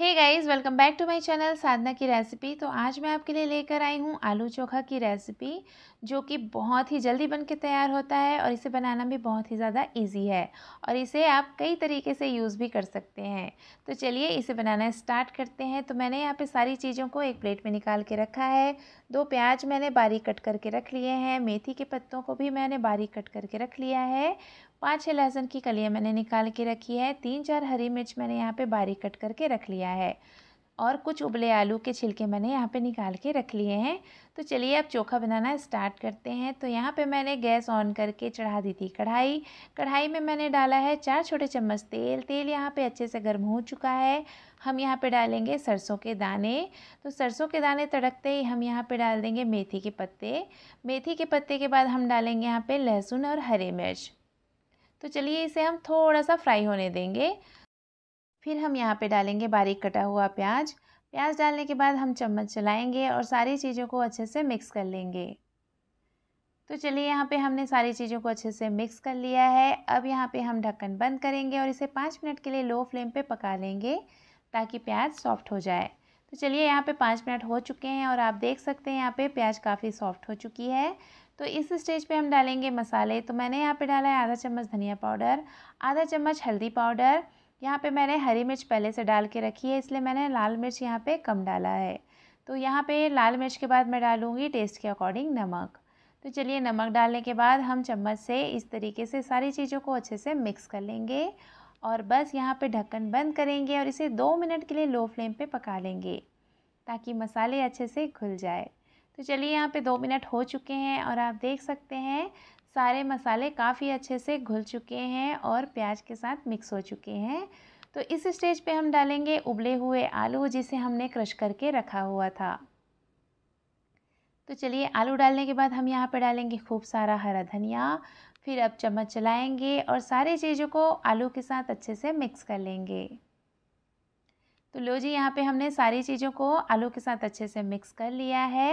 hey guys welcome back to my channel Sadhana की recipe तो आज मैं आपके लिए लेकर आई हूँ आलू चोखा की रेसिपी जो कि बहुत ही जल्दी बन के तैयार होता है और इसे बनाना भी बहुत ही ज़्यादा इजी है और इसे आप कई तरीके से यूज़ भी कर सकते हैं तो चलिए इसे बनाना स्टार्ट करते हैं तो मैंने यहाँ पे सारी चीज़ों को एक प्लेट में निकाल के रखा है दो प्याज मैंने बारीक कट करके रख लिए हैं मेथी के पत्तों को भी मैंने बारीक कट करके रख लिया है पाँच छः लहसुन की कलियाँ मैंने निकाल के रखी है तीन चार हरी मिर्च मैंने यहाँ पर बारीक कट करके रख लिया लिया है और कुछ उबले आलू के छिलके मैंने यहाँ पे निकाल के रख लिए हैं तो चलिए अब चोखा बनाना स्टार्ट करते हैं तो यहाँ पे मैंने गैस ऑन करके चढ़ा दी थी कढ़ाई कढ़ाई में मैंने डाला है चार छोटे चम्मच तेल तेल यहाँ पे अच्छे से गर्म हो चुका है हम यहाँ पे डालेंगे सरसों के दाने तो सरसों के दाने तड़कते ही हम यहाँ पर डाल देंगे मेथी के पत्ते मेथी के पत्ते के बाद हम डालेंगे यहाँ पर लहसुन और हरी मिर्च तो चलिए इसे हम थोड़ा सा फ्राई होने देंगे फिर हम यहाँ पे डालेंगे बारीक कटा हुआ प्याज प्याज डालने के बाद हम चम्मच चलाएंगे और सारी चीज़ों को अच्छे से मिक्स कर लेंगे तो चलिए यहाँ पे हमने सारी चीज़ों को अच्छे से मिक्स कर लिया है अब यहाँ पे हम ढक्कन बंद करेंगे और इसे पाँच मिनट के लिए लो फ्लेम पे पका लेंगे ताकि प्याज सॉफ्ट हो जाए तो चलिए यहाँ पे पाँच मिनट हो चुके हैं और आप देख सकते हैं यहाँ पे प्याज काफ़ी सॉफ्ट हो चुकी है तो इस स्टेज पे हम डालेंगे मसाले तो मैंने यहाँ पे डाला है आधा चम्मच धनिया पाउडर आधा चम्मच हल्दी पाउडर यहाँ पे मैंने हरी मिर्च पहले से डाल के रखी है इसलिए मैंने लाल मिर्च यहाँ पे कम डाला है तो यहाँ पे लाल मिर्च के बाद मैं डालूँगी टेस्ट के अकॉर्डिंग नमक तो चलिए नमक डालने के बाद हम चम्मच से इस तरीके से सारी चीज़ों को अच्छे से मिक्स कर लेंगे और बस यहाँ पे ढक्कन बंद करेंगे और इसे दो मिनट के लिए लो फ्लेम पे पका लेंगे ताकि मसाले अच्छे से घुल जाए तो चलिए यहाँ पे दो मिनट हो चुके हैं और आप देख सकते हैं सारे मसाले काफ़ी अच्छे से घुल चुके हैं और प्याज के साथ मिक्स हो चुके हैं तो इस स्टेज पे हम डालेंगे उबले हुए आलू जिसे हमने क्रश करके रखा हुआ था तो चलिए आलू डालने के बाद हम यहाँ पर डालेंगे खूब सारा हरा धनिया फिर अब चम्मच चलाएंगे और सारे चीज़ों को आलू के साथ अच्छे से मिक्स कर लेंगे तो लो जी यहाँ पे हमने सारी चीज़ों को आलू के साथ अच्छे से मिक्स कर लिया है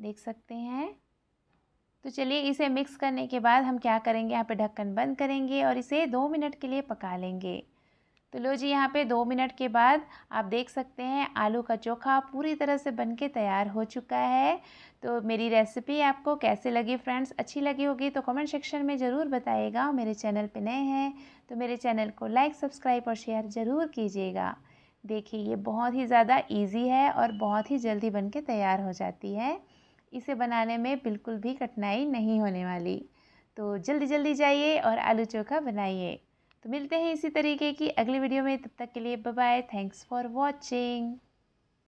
देख सकते हैं तो चलिए इसे मिक्स करने के बाद हम क्या करेंगे यहाँ पे ढक्कन बंद करेंगे और इसे दो मिनट के लिए पका लेंगे तो लो जी यहाँ पे दो मिनट के बाद आप देख सकते हैं आलू का चोखा पूरी तरह से बन के तैयार हो चुका है तो मेरी रेसिपी आपको कैसे लगी फ्रेंड्स अच्छी लगी होगी तो कमेंट सेक्शन में ज़रूर बताइएगा मेरे चैनल पे नए हैं तो मेरे चैनल को लाइक सब्सक्राइब और शेयर ज़रूर कीजिएगा देखिए ये बहुत ही ज़्यादा ईजी है और बहुत ही जल्दी बन के तैयार हो जाती है इसे बनाने में बिल्कुल भी कठिनाई नहीं होने वाली तो जल्दी जल्दी जाइए और आलू चोखा बनाइए तो मिलते हैं इसी तरीके की अगली वीडियो में तब तक के लिए बाय थैंक्स फॉर वॉचिंग